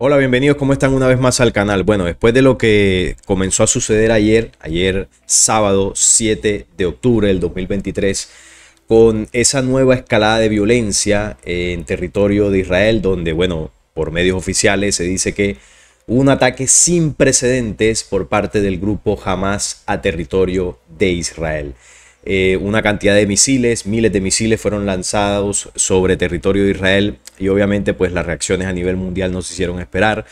Hola, bienvenidos, ¿cómo están una vez más al canal? Bueno, después de lo que comenzó a suceder ayer, ayer sábado 7 de octubre del 2023, con esa nueva escalada de violencia en territorio de Israel, donde, bueno, por medios oficiales se dice que hubo un ataque sin precedentes por parte del grupo Hamas a territorio de Israel. Eh, una cantidad de misiles, miles de misiles fueron lanzados sobre territorio de Israel y obviamente pues las reacciones a nivel mundial no se hicieron esperar,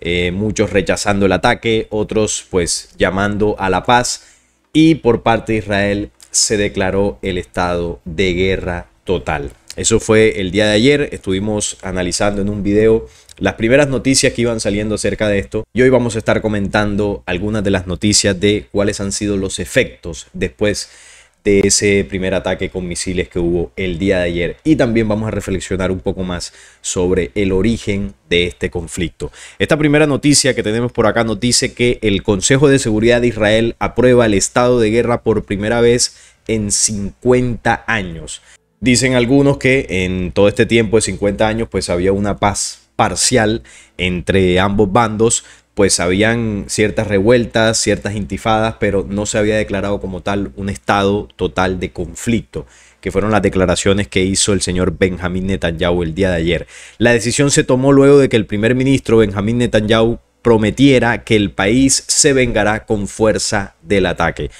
eh, muchos rechazando el ataque, otros pues llamando a la paz y por parte de Israel se declaró el estado de guerra total. Eso fue el día de ayer, estuvimos analizando en un video las primeras noticias que iban saliendo acerca de esto y hoy vamos a estar comentando algunas de las noticias de cuáles han sido los efectos después de, de ese primer ataque con misiles que hubo el día de ayer. Y también vamos a reflexionar un poco más sobre el origen de este conflicto. Esta primera noticia que tenemos por acá nos dice que el Consejo de Seguridad de Israel aprueba el estado de guerra por primera vez en 50 años. Dicen algunos que en todo este tiempo de 50 años pues había una paz parcial entre ambos bandos, pues habían ciertas revueltas, ciertas intifadas, pero no se había declarado como tal un estado total de conflicto, que fueron las declaraciones que hizo el señor Benjamín Netanyahu el día de ayer. La decisión se tomó luego de que el primer ministro Benjamín Netanyahu prometiera que el país se vengará con fuerza del ataque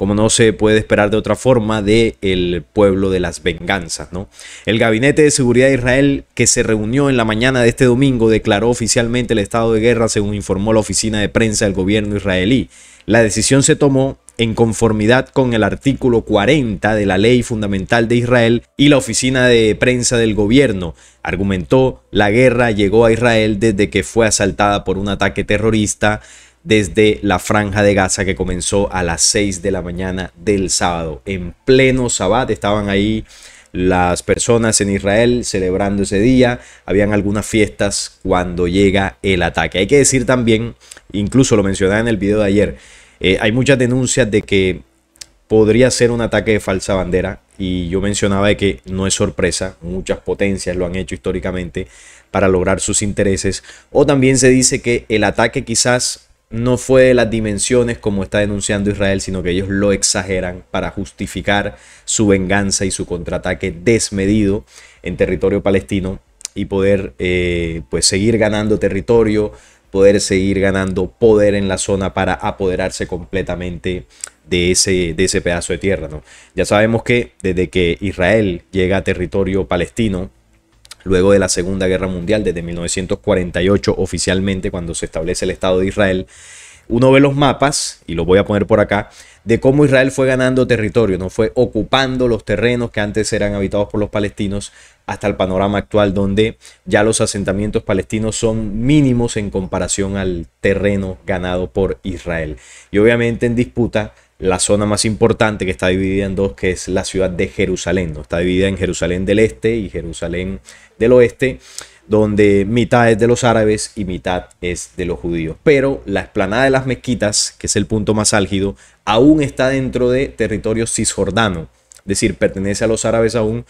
como no se puede esperar de otra forma, del el pueblo de las venganzas. ¿no? El Gabinete de Seguridad de Israel, que se reunió en la mañana de este domingo, declaró oficialmente el estado de guerra, según informó la oficina de prensa del gobierno israelí. La decisión se tomó en conformidad con el artículo 40 de la Ley Fundamental de Israel y la oficina de prensa del gobierno. Argumentó, la guerra llegó a Israel desde que fue asaltada por un ataque terrorista desde la franja de Gaza que comenzó a las 6 de la mañana del sábado. En pleno sabbat estaban ahí las personas en Israel celebrando ese día, habían algunas fiestas cuando llega el ataque. Hay que decir también, incluso lo mencionaba en el video de ayer, eh, hay muchas denuncias de que podría ser un ataque de falsa bandera y yo mencionaba que no es sorpresa, muchas potencias lo han hecho históricamente para lograr sus intereses o también se dice que el ataque quizás no fue de las dimensiones como está denunciando Israel, sino que ellos lo exageran para justificar su venganza y su contraataque desmedido en territorio palestino y poder eh, pues seguir ganando territorio, poder seguir ganando poder en la zona para apoderarse completamente de ese, de ese pedazo de tierra. ¿no? Ya sabemos que desde que Israel llega a territorio palestino, luego de la Segunda Guerra Mundial, desde 1948 oficialmente cuando se establece el Estado de Israel, uno ve los mapas, y los voy a poner por acá, de cómo Israel fue ganando territorio, no fue ocupando los terrenos que antes eran habitados por los palestinos hasta el panorama actual donde ya los asentamientos palestinos son mínimos en comparación al terreno ganado por Israel. Y obviamente en disputa la zona más importante que está dividida en dos, que es la ciudad de Jerusalén. Está dividida en Jerusalén del Este y Jerusalén del Oeste, donde mitad es de los árabes y mitad es de los judíos. Pero la explanada de las mezquitas, que es el punto más álgido, aún está dentro de territorio cisjordano, es decir, pertenece a los árabes aún.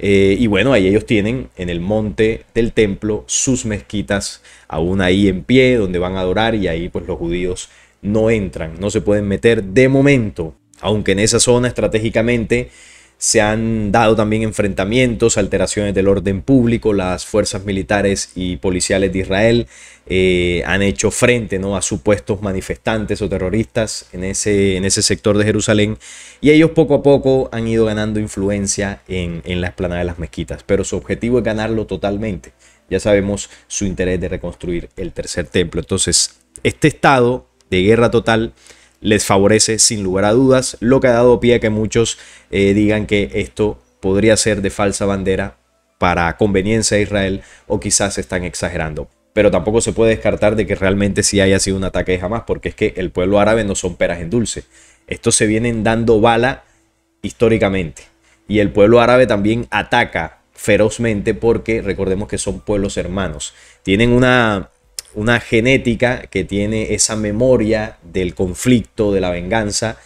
Eh, y bueno, ahí ellos tienen en el monte del templo sus mezquitas aún ahí en pie, donde van a adorar y ahí pues los judíos no entran, no se pueden meter de momento, aunque en esa zona estratégicamente se han dado también enfrentamientos, alteraciones del orden público, las fuerzas militares y policiales de Israel eh, han hecho frente ¿no? a supuestos manifestantes o terroristas en ese, en ese sector de Jerusalén y ellos poco a poco han ido ganando influencia en, en la esplanada de las mezquitas, pero su objetivo es ganarlo totalmente. Ya sabemos su interés de reconstruir el tercer templo. Entonces, este Estado de guerra total les favorece sin lugar a dudas, lo que ha dado pie a que muchos eh, digan que esto podría ser de falsa bandera para conveniencia de Israel o quizás están exagerando. Pero tampoco se puede descartar de que realmente sí haya sido un ataque de jamás, porque es que el pueblo árabe no son peras en dulce. Estos se vienen dando bala históricamente. Y el pueblo árabe también ataca ferozmente porque recordemos que son pueblos hermanos. Tienen una una genética que tiene esa memoria del conflicto, de la venganza,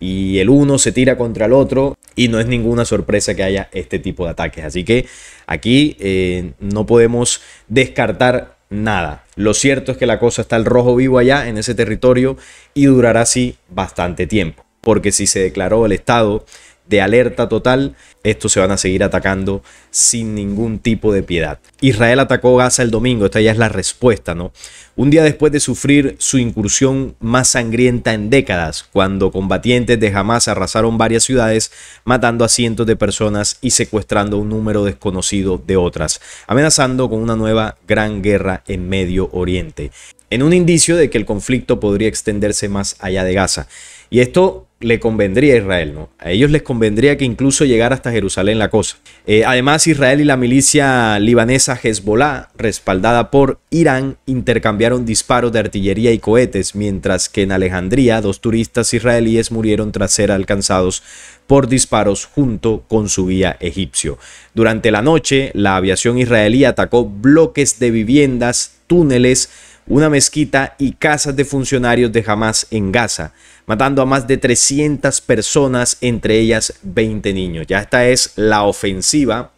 y el uno se tira contra el otro y no es ninguna sorpresa que haya este tipo de ataques. Así que aquí eh, no podemos descartar nada. Lo cierto es que la cosa está al rojo vivo allá en ese territorio y durará así bastante tiempo, porque si se declaró el estado de alerta total, estos se van a seguir atacando sin ningún tipo de piedad. Israel atacó Gaza el domingo, esta ya es la respuesta, ¿no? Un día después de sufrir su incursión más sangrienta en décadas, cuando combatientes de Hamas arrasaron varias ciudades, matando a cientos de personas y secuestrando un número desconocido de otras, amenazando con una nueva gran guerra en Medio Oriente en un indicio de que el conflicto podría extenderse más allá de Gaza. Y esto le convendría a Israel, ¿no? A ellos les convendría que incluso llegara hasta Jerusalén la cosa. Eh, además, Israel y la milicia libanesa Hezbollah, respaldada por Irán, intercambiaron disparos de artillería y cohetes, mientras que en Alejandría dos turistas israelíes murieron tras ser alcanzados por disparos junto con su guía egipcio. Durante la noche, la aviación israelí atacó bloques de viviendas, túneles, una mezquita y casas de funcionarios de Hamas en Gaza, matando a más de 300 personas, entre ellas 20 niños. Ya esta es la ofensiva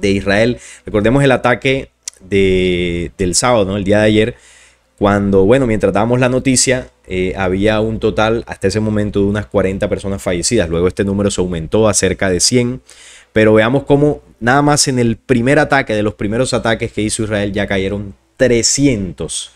de Israel. Recordemos el ataque del sábado, el día de ayer, cuando, bueno, mientras dábamos la noticia, eh, había un total hasta ese momento de unas 40 personas fallecidas. Luego este número se aumentó a cerca de 100. Pero veamos cómo nada más en el primer ataque, de los primeros ataques que hizo Israel, ya cayeron 300.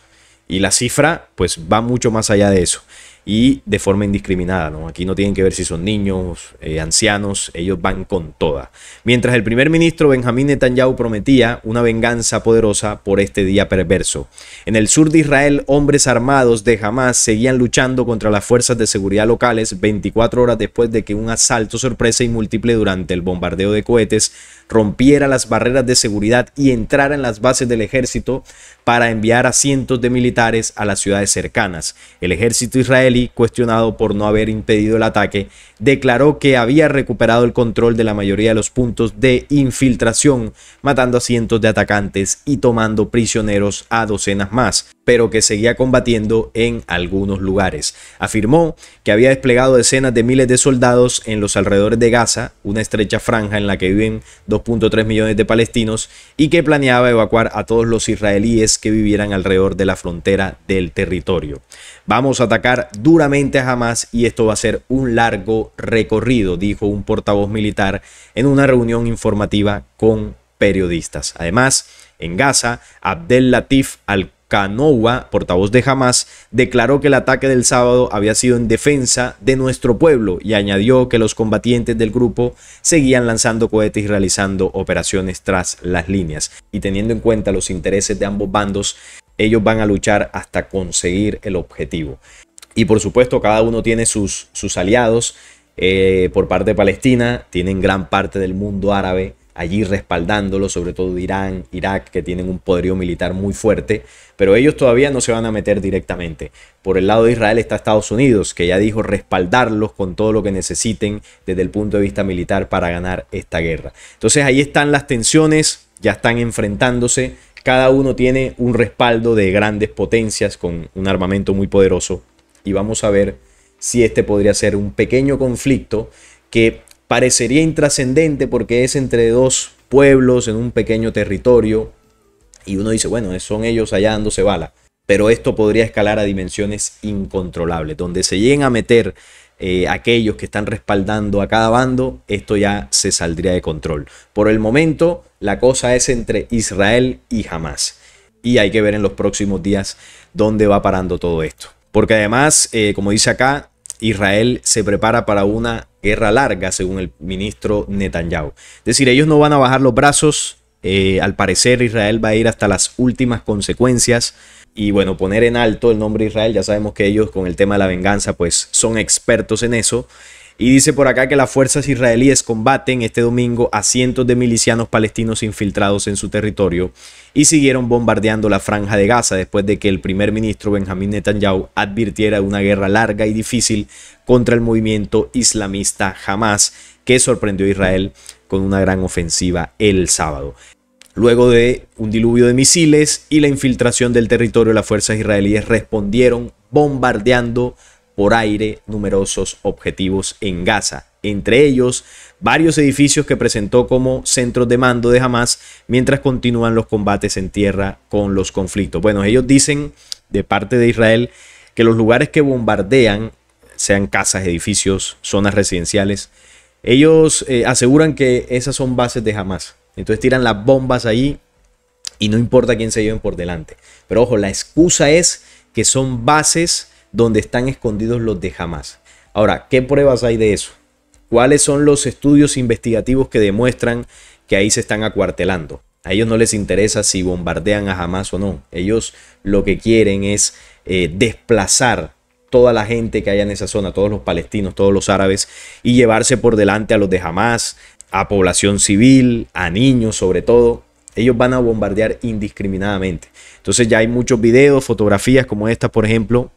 Y la cifra pues va mucho más allá de eso y de forma indiscriminada. Aquí no tienen que ver si son niños, eh, ancianos, ellos van con toda. Mientras el primer ministro Benjamín Netanyahu prometía una venganza poderosa por este día perverso. En el sur de Israel, hombres armados de Hamas seguían luchando contra las fuerzas de seguridad locales 24 horas después de que un asalto sorpresa y múltiple durante el bombardeo de cohetes rompiera las barreras de seguridad y entrara en las bases del ejército para enviar a cientos de militares a las ciudades cercanas. El ejército israelí cuestionado por no haber impedido el ataque, declaró que había recuperado el control de la mayoría de los puntos de infiltración, matando a cientos de atacantes y tomando prisioneros a docenas más pero que seguía combatiendo en algunos lugares. Afirmó que había desplegado decenas de miles de soldados en los alrededores de Gaza, una estrecha franja en la que viven 2.3 millones de palestinos, y que planeaba evacuar a todos los israelíes que vivieran alrededor de la frontera del territorio. Vamos a atacar duramente a Hamas y esto va a ser un largo recorrido, dijo un portavoz militar en una reunión informativa con periodistas. Además, en Gaza, Abdel Latif al Canowa, portavoz de Hamas, declaró que el ataque del sábado había sido en defensa de nuestro pueblo y añadió que los combatientes del grupo seguían lanzando cohetes y realizando operaciones tras las líneas. Y teniendo en cuenta los intereses de ambos bandos, ellos van a luchar hasta conseguir el objetivo. Y por supuesto, cada uno tiene sus, sus aliados. Eh, por parte de Palestina, tienen gran parte del mundo árabe allí respaldándolo, sobre todo Irán, Irak, que tienen un poderío militar muy fuerte, pero ellos todavía no se van a meter directamente. Por el lado de Israel está Estados Unidos, que ya dijo respaldarlos con todo lo que necesiten desde el punto de vista militar para ganar esta guerra. Entonces ahí están las tensiones, ya están enfrentándose, cada uno tiene un respaldo de grandes potencias con un armamento muy poderoso y vamos a ver si este podría ser un pequeño conflicto que parecería intrascendente porque es entre dos pueblos en un pequeño territorio y uno dice, bueno, son ellos allá dándose bala, pero esto podría escalar a dimensiones incontrolables, donde se lleguen a meter eh, aquellos que están respaldando a cada bando, esto ya se saldría de control. Por el momento, la cosa es entre Israel y Hamas. Y hay que ver en los próximos días dónde va parando todo esto. Porque además, eh, como dice acá, Israel se prepara para una guerra larga, según el ministro Netanyahu. Es decir, ellos no van a bajar los brazos. Eh, al parecer Israel va a ir hasta las últimas consecuencias. Y bueno, poner en alto el nombre Israel, ya sabemos que ellos con el tema de la venganza pues son expertos en eso. Y dice por acá que las fuerzas israelíes combaten este domingo a cientos de milicianos palestinos infiltrados en su territorio y siguieron bombardeando la franja de Gaza después de que el primer ministro Benjamín Netanyahu advirtiera de una guerra larga y difícil contra el movimiento islamista Hamas, que sorprendió a Israel con una gran ofensiva el sábado. Luego de un diluvio de misiles y la infiltración del territorio, las fuerzas israelíes respondieron bombardeando por aire numerosos objetivos en Gaza, entre ellos varios edificios que presentó como centros de mando de Hamas mientras continúan los combates en tierra con los conflictos. Bueno, ellos dicen de parte de Israel que los lugares que bombardean, sean casas, edificios, zonas residenciales, ellos eh, aseguran que esas son bases de Hamas. Entonces tiran las bombas ahí y no importa quién se lleven por delante. Pero ojo, la excusa es que son bases donde están escondidos los de Hamas. Ahora, ¿qué pruebas hay de eso? ¿Cuáles son los estudios investigativos que demuestran que ahí se están acuartelando? A ellos no les interesa si bombardean a Hamas o no. Ellos lo que quieren es eh, desplazar toda la gente que haya en esa zona, todos los palestinos, todos los árabes, y llevarse por delante a los de Hamas, a población civil, a niños sobre todo. Ellos van a bombardear indiscriminadamente. Entonces ya hay muchos videos, fotografías como esta, por ejemplo,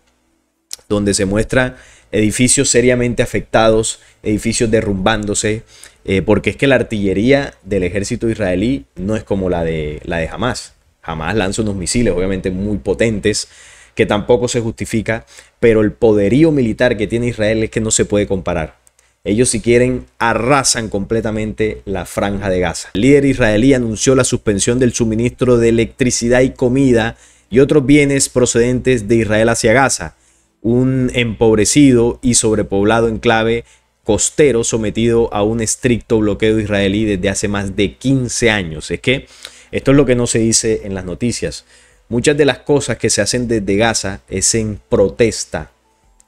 donde se muestra edificios seriamente afectados, edificios derrumbándose, eh, porque es que la artillería del ejército israelí no es como la de, la de Hamas. Hamas lanza unos misiles, obviamente muy potentes, que tampoco se justifica, pero el poderío militar que tiene Israel es que no se puede comparar. Ellos si quieren arrasan completamente la franja de Gaza. El líder israelí anunció la suspensión del suministro de electricidad y comida y otros bienes procedentes de Israel hacia Gaza un empobrecido y sobrepoblado enclave costero sometido a un estricto bloqueo israelí desde hace más de 15 años. Es que esto es lo que no se dice en las noticias. Muchas de las cosas que se hacen desde Gaza es en protesta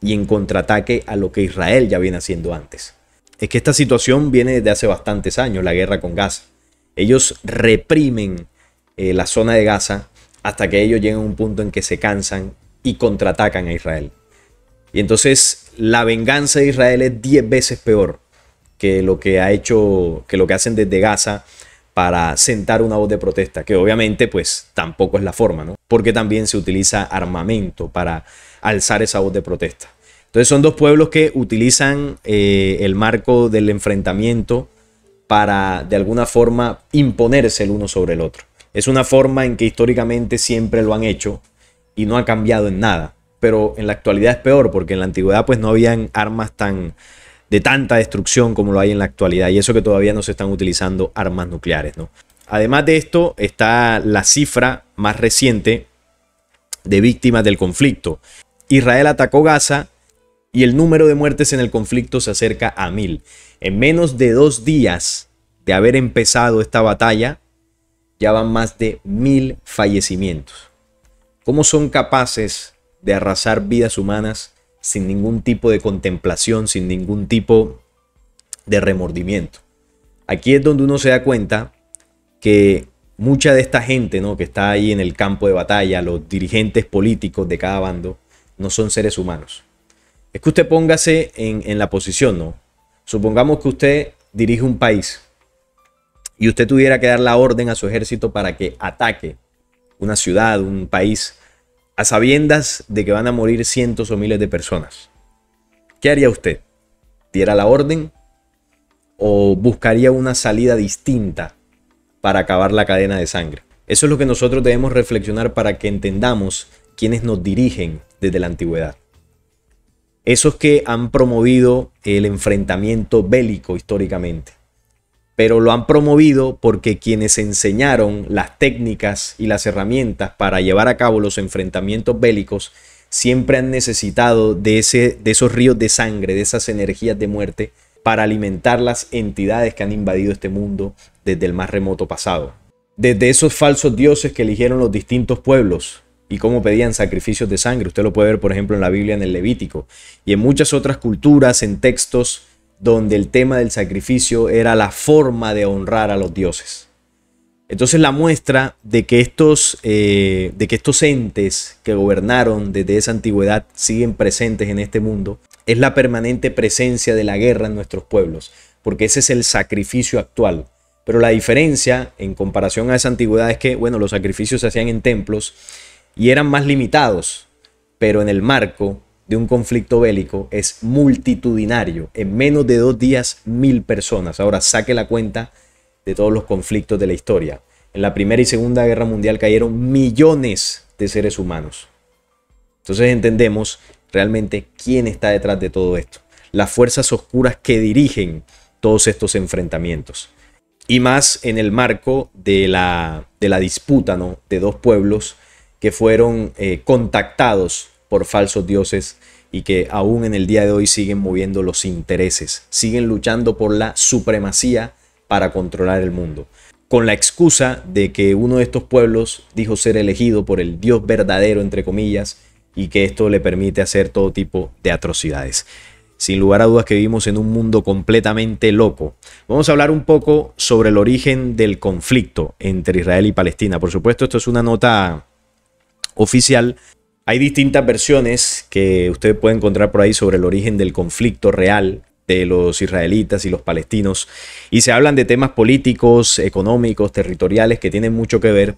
y en contraataque a lo que Israel ya viene haciendo antes. Es que esta situación viene desde hace bastantes años, la guerra con Gaza. Ellos reprimen eh, la zona de Gaza hasta que ellos llegan a un punto en que se cansan y contraatacan a Israel. Y entonces la venganza de Israel es 10 veces peor que lo que ha hecho, que lo que hacen desde Gaza para sentar una voz de protesta, que obviamente pues tampoco es la forma, ¿no? Porque también se utiliza armamento para alzar esa voz de protesta. Entonces son dos pueblos que utilizan eh, el marco del enfrentamiento para de alguna forma imponerse el uno sobre el otro. Es una forma en que históricamente siempre lo han hecho y no ha cambiado en nada pero en la actualidad es peor, porque en la antigüedad pues no habían armas tan de tanta destrucción como lo hay en la actualidad, y eso que todavía no se están utilizando armas nucleares, ¿no? Además de esto, está la cifra más reciente de víctimas del conflicto. Israel atacó Gaza y el número de muertes en el conflicto se acerca a mil. En menos de dos días de haber empezado esta batalla, ya van más de mil fallecimientos. ¿Cómo son capaces de arrasar vidas humanas sin ningún tipo de contemplación, sin ningún tipo de remordimiento. Aquí es donde uno se da cuenta que mucha de esta gente ¿no? que está ahí en el campo de batalla, los dirigentes políticos de cada bando, no son seres humanos. Es que usted póngase en, en la posición, ¿no? Supongamos que usted dirige un país y usted tuviera que dar la orden a su ejército para que ataque una ciudad, un país, a sabiendas de que van a morir cientos o miles de personas. ¿Qué haría usted? ¿Diera la orden? ¿O buscaría una salida distinta para acabar la cadena de sangre? Eso es lo que nosotros debemos reflexionar para que entendamos quienes nos dirigen desde la antigüedad. Esos que han promovido el enfrentamiento bélico históricamente pero lo han promovido porque quienes enseñaron las técnicas y las herramientas para llevar a cabo los enfrentamientos bélicos siempre han necesitado de, ese, de esos ríos de sangre, de esas energías de muerte, para alimentar las entidades que han invadido este mundo desde el más remoto pasado. Desde esos falsos dioses que eligieron los distintos pueblos y cómo pedían sacrificios de sangre. Usted lo puede ver, por ejemplo, en la Biblia, en el Levítico, y en muchas otras culturas, en textos donde el tema del sacrificio era la forma de honrar a los dioses. Entonces la muestra de que estos, eh, de que estos entes que gobernaron desde esa antigüedad siguen presentes en este mundo es la permanente presencia de la guerra en nuestros pueblos, porque ese es el sacrificio actual. Pero la diferencia en comparación a esa antigüedad es que, bueno, los sacrificios se hacían en templos y eran más limitados, pero en el marco de un conflicto bélico es multitudinario. En menos de dos días, mil personas. Ahora saque la cuenta de todos los conflictos de la historia. En la Primera y Segunda Guerra Mundial cayeron millones de seres humanos. Entonces entendemos realmente quién está detrás de todo esto. Las fuerzas oscuras que dirigen todos estos enfrentamientos. Y más en el marco de la, de la disputa ¿no? de dos pueblos que fueron eh, contactados por falsos dioses y que aún en el día de hoy siguen moviendo los intereses, siguen luchando por la supremacía para controlar el mundo, con la excusa de que uno de estos pueblos dijo ser elegido por el Dios verdadero, entre comillas, y que esto le permite hacer todo tipo de atrocidades. Sin lugar a dudas que vivimos en un mundo completamente loco. Vamos a hablar un poco sobre el origen del conflicto entre Israel y Palestina. Por supuesto, esto es una nota oficial, hay distintas versiones que usted puede encontrar por ahí sobre el origen del conflicto real de los israelitas y los palestinos. Y se hablan de temas políticos, económicos, territoriales que tienen mucho que ver,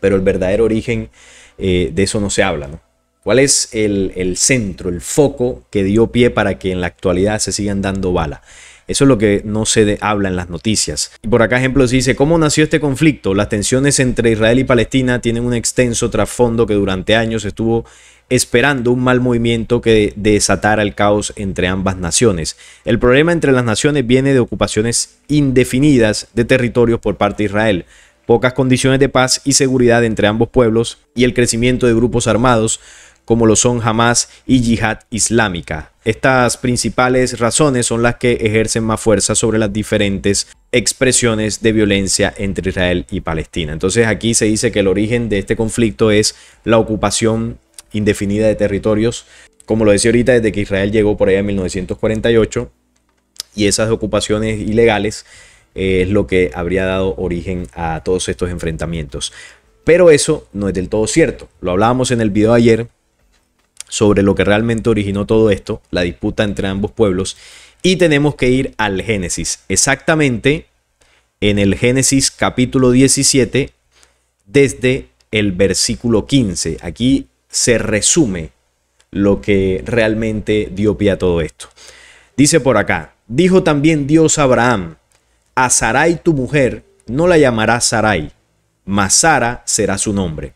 pero el verdadero origen eh, de eso no se habla. ¿Cuál es el, el centro, el foco que dio pie para que en la actualidad se sigan dando balas? Eso es lo que no se habla en las noticias. Y por acá ejemplo se dice, ¿cómo nació este conflicto? Las tensiones entre Israel y Palestina tienen un extenso trasfondo que durante años estuvo esperando un mal movimiento que desatara el caos entre ambas naciones. El problema entre las naciones viene de ocupaciones indefinidas de territorios por parte de Israel, pocas condiciones de paz y seguridad entre ambos pueblos y el crecimiento de grupos armados como lo son Hamas y Yihad Islámica. Estas principales razones son las que ejercen más fuerza sobre las diferentes expresiones de violencia entre Israel y Palestina. Entonces aquí se dice que el origen de este conflicto es la ocupación indefinida de territorios, como lo decía ahorita, desde que Israel llegó por allá en 1948, y esas ocupaciones ilegales eh, es lo que habría dado origen a todos estos enfrentamientos. Pero eso no es del todo cierto. Lo hablábamos en el video ayer, sobre lo que realmente originó todo esto, la disputa entre ambos pueblos, y tenemos que ir al Génesis. Exactamente en el Génesis capítulo 17, desde el versículo 15. Aquí se resume lo que realmente dio pie a todo esto. Dice por acá, dijo también Dios a Abraham, a Sarai tu mujer no la llamarás Sarai, mas Sara será su nombre.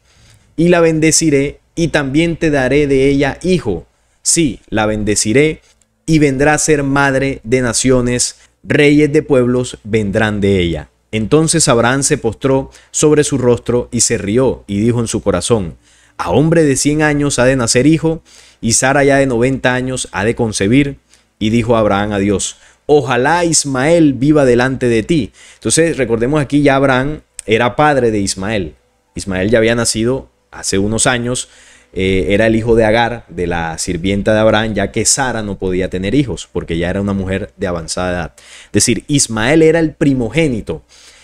Y la bendeciré y también te daré de ella hijo. Sí, la bendeciré y vendrá a ser madre de naciones, reyes de pueblos vendrán de ella. Entonces Abraham se postró sobre su rostro y se rió y dijo en su corazón, a hombre de cien años ha de nacer hijo, y Sara ya de noventa años ha de concebir. Y dijo Abraham a Dios, ojalá Ismael viva delante de ti. Entonces recordemos aquí ya Abraham era padre de Ismael. Ismael ya había nacido hace unos años, eh, era el hijo de Agar, de la sirvienta de Abraham, ya que Sara no podía tener hijos, porque ya era una mujer de avanzada edad. Es decir, Ismael era el primogénito.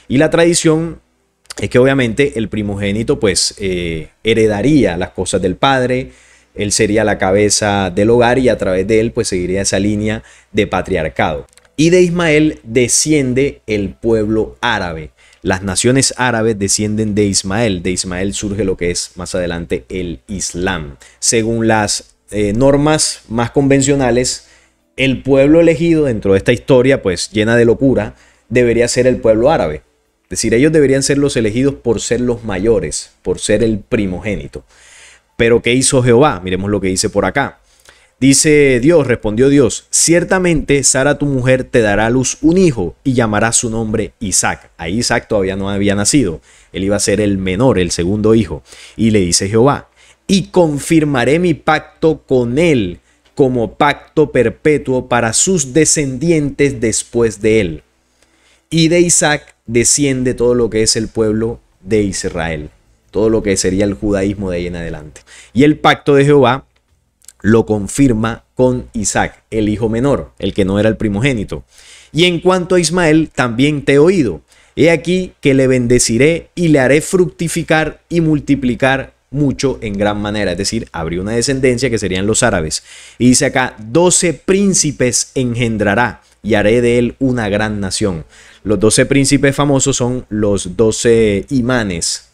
Y la tradición es que obviamente el primogénito pues eh, heredaría las cosas del padre, él sería la cabeza del hogar y a través de él pues seguiría esa línea de patriarcado. Y de Ismael desciende el pueblo árabe. Las naciones árabes descienden de Ismael. De Ismael surge lo que es más adelante el Islam. Según las eh, normas más convencionales, el pueblo elegido dentro de esta historia, pues llena de locura, debería ser el pueblo árabe. Es decir, ellos deberían ser los elegidos por ser los mayores, por ser el primogénito. Pero ¿qué hizo Jehová? Miremos lo que dice por acá. Dice Dios, respondió Dios, ciertamente Sara tu mujer te dará a luz un hijo y llamará su nombre Isaac. Ahí Isaac todavía no había nacido, él iba a ser el menor, el segundo hijo. Y le dice Jehová, y confirmaré mi pacto con él como pacto perpetuo para sus descendientes después de él. Y de Isaac desciende todo lo que es el pueblo de Israel, todo lo que sería el judaísmo de ahí en adelante. Y el pacto de Jehová lo confirma con Isaac, el hijo menor, el que no era el primogénito. Y en cuanto a Ismael, también te he oído. He aquí que le bendeciré y le haré fructificar y multiplicar mucho en gran manera. Es decir, habría una descendencia que serían los árabes. Y dice acá, doce príncipes engendrará y haré de él una gran nación. Los doce príncipes famosos son los doce imanes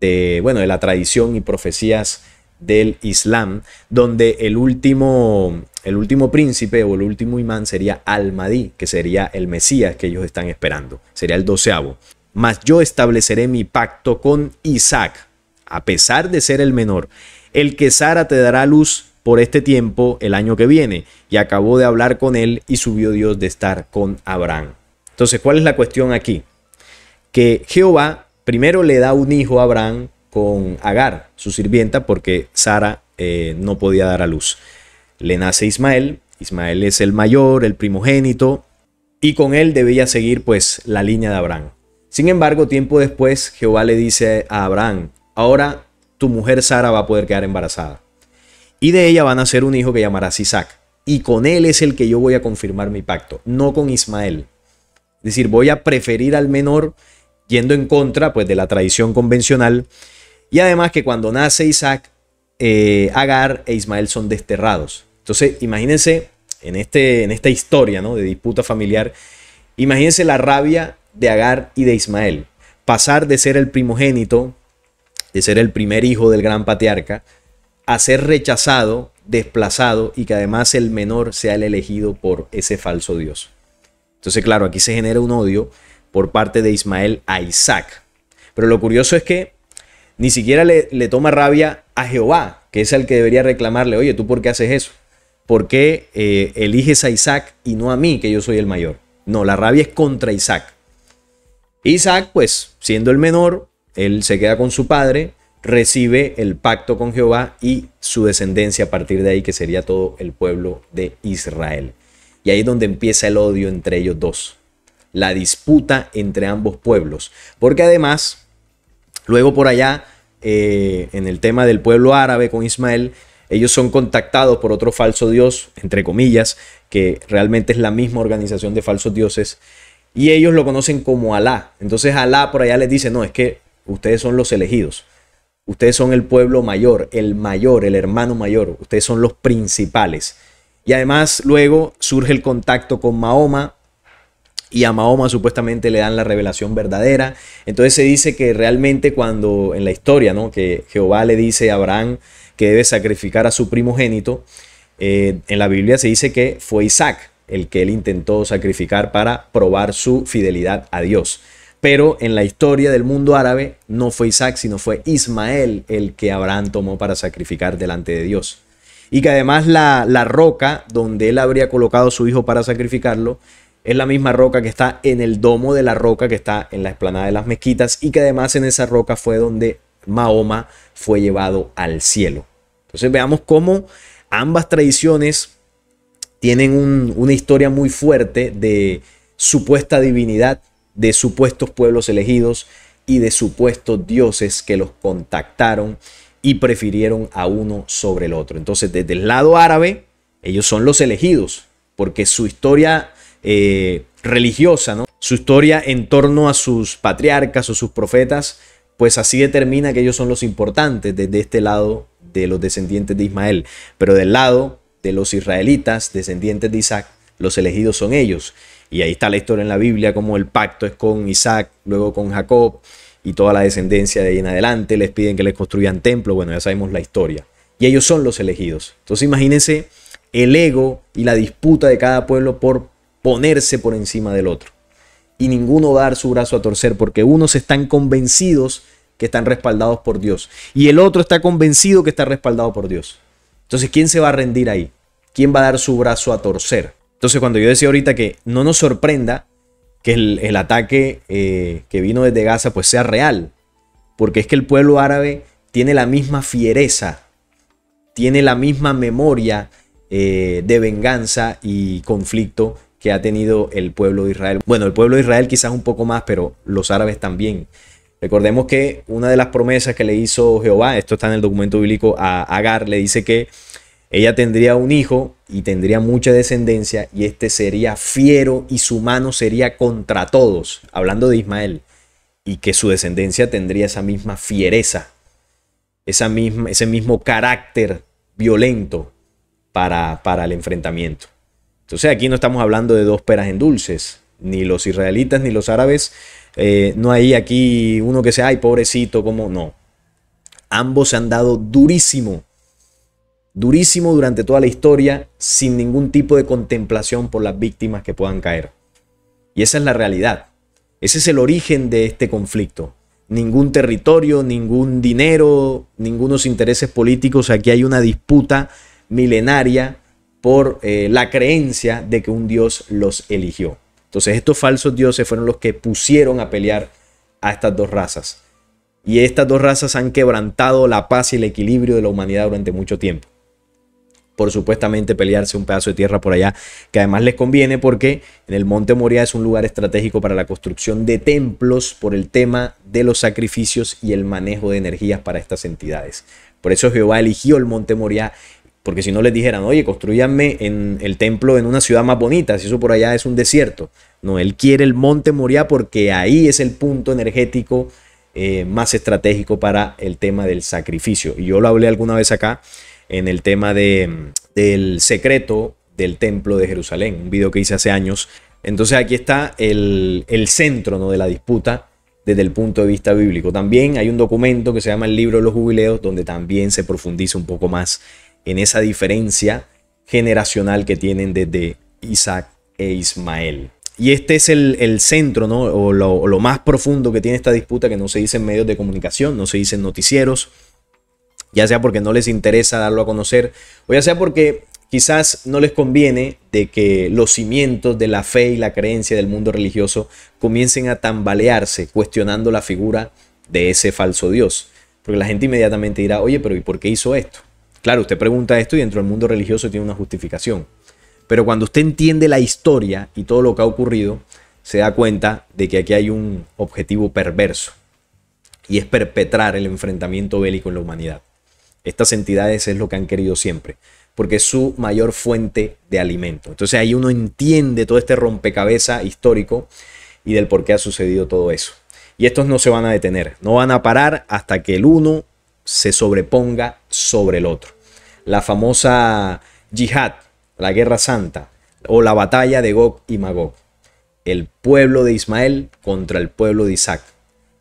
de, bueno, de la tradición y profecías del Islam, donde el último, el último príncipe o el último imán sería Al-Mahdi, que sería el Mesías que ellos están esperando, sería el doceavo. Mas yo estableceré mi pacto con Isaac, a pesar de ser el menor, el que Sara te dará luz por este tiempo el año que viene. Y acabó de hablar con él y subió Dios de estar con Abraham. Entonces, ¿cuál es la cuestión aquí? Que Jehová primero le da un hijo a Abraham con Agar, su sirvienta, porque Sara eh, no podía dar a luz. Le nace Ismael, Ismael es el mayor, el primogénito, y con él debía seguir pues la línea de Abraham. Sin embargo, tiempo después Jehová le dice a Abraham, ahora tu mujer Sara va a poder quedar embarazada. Y de ella van a ser un hijo que llamarás Isaac. Y con él es el que yo voy a confirmar mi pacto, no con Ismael. Es decir, voy a preferir al menor yendo en contra pues de la tradición convencional y además que cuando nace Isaac, eh, Agar e Ismael son desterrados. Entonces, imagínense en, este, en esta historia ¿no? de disputa familiar, imagínense la rabia de Agar y de Ismael. Pasar de ser el primogénito, de ser el primer hijo del gran patriarca, a ser rechazado, desplazado y que además el menor sea el elegido por ese falso Dios. Entonces, claro, aquí se genera un odio por parte de Ismael a Isaac. Pero lo curioso es que ni siquiera le, toma rabia a Jehová, que es el que debería reclamarle, oye, ¿tú por qué haces eso? ¿Por qué eh, eliges a Isaac y no a mí, que yo soy el mayor? No, la rabia es contra Isaac. Isaac, pues, siendo el menor, él se queda con su padre, recibe el pacto con Jehová y su descendencia a partir de ahí, que sería todo el pueblo de Israel. Y ahí es donde empieza el odio entre ellos dos, la disputa entre ambos pueblos. Porque además, Luego por allá, eh, en el tema del pueblo árabe con Ismael, ellos son contactados por otro falso dios, entre comillas, que realmente es la misma organización de falsos dioses, y ellos lo conocen como Alá. Entonces Alá por allá les dice, no, es que ustedes son los elegidos, ustedes son el pueblo mayor, el mayor, el hermano mayor, ustedes son los principales. Y además luego surge el contacto con Mahoma, y a Mahoma supuestamente le dan la revelación verdadera. Entonces se dice que realmente cuando en la historia, ¿no? que Jehová le dice a Abraham que debe sacrificar a su primogénito, eh, en la Biblia se dice que fue Isaac el que él intentó sacrificar para probar su fidelidad a Dios. Pero en la historia del mundo árabe no fue Isaac, sino fue Ismael el que Abraham tomó para sacrificar delante de Dios. Y que además la, la roca donde él habría colocado a su hijo para sacrificarlo es la misma roca que está en el domo de la roca que está en la explanada de las mezquitas y que además en esa roca fue donde Mahoma fue llevado al cielo. Entonces veamos cómo ambas tradiciones tienen una historia muy fuerte de supuesta divinidad, de supuestos pueblos elegidos y de supuestos dioses que los contactaron y prefirieron a uno sobre el otro. Entonces desde el lado árabe, ellos son los elegidos, porque su historia eh, religiosa, ¿no? Su historia en torno a sus patriarcas o sus profetas, pues así determina que ellos son los importantes desde este lado de los descendientes de Ismael. Pero del lado de los israelitas, descendientes de Isaac, los elegidos son ellos. Y ahí está la historia en la Biblia, como el pacto es con Isaac, luego con Jacob y toda la descendencia de ahí en adelante. Les piden que les construyan templo. Bueno, ya sabemos la historia. Y ellos son los elegidos. Entonces imagínense el ego y la disputa de cada pueblo por ponerse por encima del otro. Y ninguno va a dar su brazo a torcer porque unos están convencidos que están respaldados por Dios y el otro está convencido que está respaldado por Dios. Entonces, ¿quién se va a rendir ahí? ¿Quién va a dar su brazo a torcer? Entonces, cuando yo decía ahorita que no nos sorprenda que el, ataque eh, que vino desde Gaza pues sea real, porque es que el pueblo árabe tiene la misma fiereza, tiene la misma memoria eh, de venganza y conflicto que ha tenido el pueblo de Israel. Bueno, el pueblo de Israel quizás un poco más, pero los árabes también. Recordemos que una de las promesas que le hizo Jehová, esto está en el documento bíblico a Agar, le dice que ella tendría un hijo y tendría mucha descendencia y este sería fiero y su mano sería contra todos, hablando de Ismael, y que su descendencia tendría esa misma fiereza, esa misma, ese mismo carácter violento para, para el enfrentamiento. Entonces aquí no estamos hablando de dos peras en dulces. Ni los israelitas ni los árabes. Eh, no hay aquí uno que sea, ay, pobrecito, como no. Ambos se han dado durísimo. Durísimo durante toda la historia, sin ningún tipo de contemplación por las víctimas que puedan caer. Y esa es la realidad. Ese es el origen de este conflicto. Ningún territorio, ningún dinero, ningunos intereses políticos. Aquí hay una disputa milenaria por eh, la creencia de que un Dios los eligió. Entonces estos falsos dioses fueron los que pusieron a pelear a estas dos razas. Y estas dos razas han quebrantado la paz y el equilibrio de la humanidad durante mucho tiempo. Por supuestamente pelearse un pedazo de tierra por allá, que además les conviene porque en el Monte Moria es un lugar estratégico para la construcción de templos por el tema de los sacrificios y el manejo de energías para estas entidades. Por eso Jehová eligió el Monte Moria porque si no les dijeran, oye, construyanme en el templo en una ciudad más bonita, si eso por allá es un desierto. No, él quiere el monte Moria porque ahí es el punto energético eh, más estratégico para el tema del sacrificio. Y yo lo hablé alguna vez acá en el tema de, del secreto del templo de Jerusalén, un video que hice hace años. Entonces aquí está el, centro ¿no? de la disputa desde el punto de vista bíblico. También hay un documento que se llama el libro de los jubileos, donde también se profundiza un poco más en esa diferencia generacional que tienen desde Isaac e Ismael. Y este es el, centro, ¿no? O lo, lo, más profundo que tiene esta disputa que no se dice en medios de comunicación, no se dice en noticieros, ya sea porque no les interesa darlo a conocer, o ya sea porque quizás no les conviene de que los cimientos de la fe y la creencia del mundo religioso comiencen a tambalearse, cuestionando la figura de ese falso Dios. Porque la gente inmediatamente dirá, oye, pero ¿y por qué hizo esto? Claro, usted pregunta esto y dentro del mundo religioso tiene una justificación. Pero cuando usted entiende la historia y todo lo que ha ocurrido, se da cuenta de que aquí hay un objetivo perverso y es perpetrar el enfrentamiento bélico en la humanidad. Estas entidades es lo que han querido siempre, porque es su mayor fuente de alimento. Entonces ahí uno entiende todo este rompecabezas histórico y del por qué ha sucedido todo eso. Y estos no se van a detener, no van a parar hasta que el uno se sobreponga sobre el otro. La famosa yihad, la guerra santa o la batalla de Gog y Magog. El pueblo de Ismael contra el pueblo de Isaac.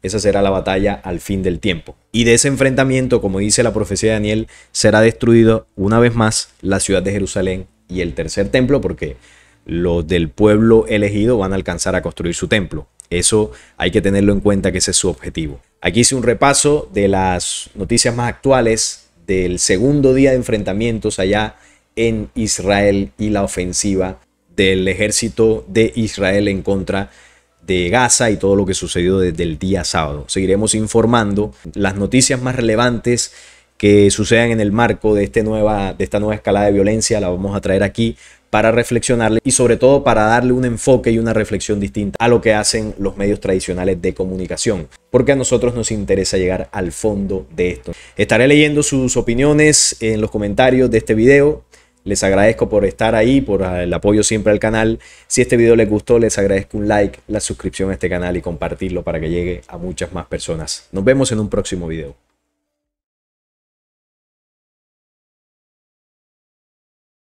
Esa será la batalla al fin del tiempo. Y de ese enfrentamiento, como dice la profecía de Daniel, será destruido una vez más la ciudad de Jerusalén y el tercer templo, porque los del pueblo elegido van a alcanzar a construir su templo. Eso hay que tenerlo en cuenta que ese es su objetivo. Aquí hice un repaso de las noticias más actuales del segundo día de enfrentamientos allá en Israel y la ofensiva del ejército de Israel en contra de Gaza y todo lo que sucedió desde el día sábado. Seguiremos informando las noticias más relevantes que sucedan en el marco de, este nueva, de esta nueva escalada de violencia, la vamos a traer aquí para reflexionarle y sobre todo para darle un enfoque y una reflexión distinta a lo que hacen los medios tradicionales de comunicación, porque a nosotros nos interesa llegar al fondo de esto. Estaré leyendo sus opiniones en los comentarios de este video. Les agradezco por estar ahí, por el apoyo siempre al canal. Si este video les gustó, les agradezco un like, la suscripción a este canal y compartirlo para que llegue a muchas más personas. Nos vemos en un próximo video.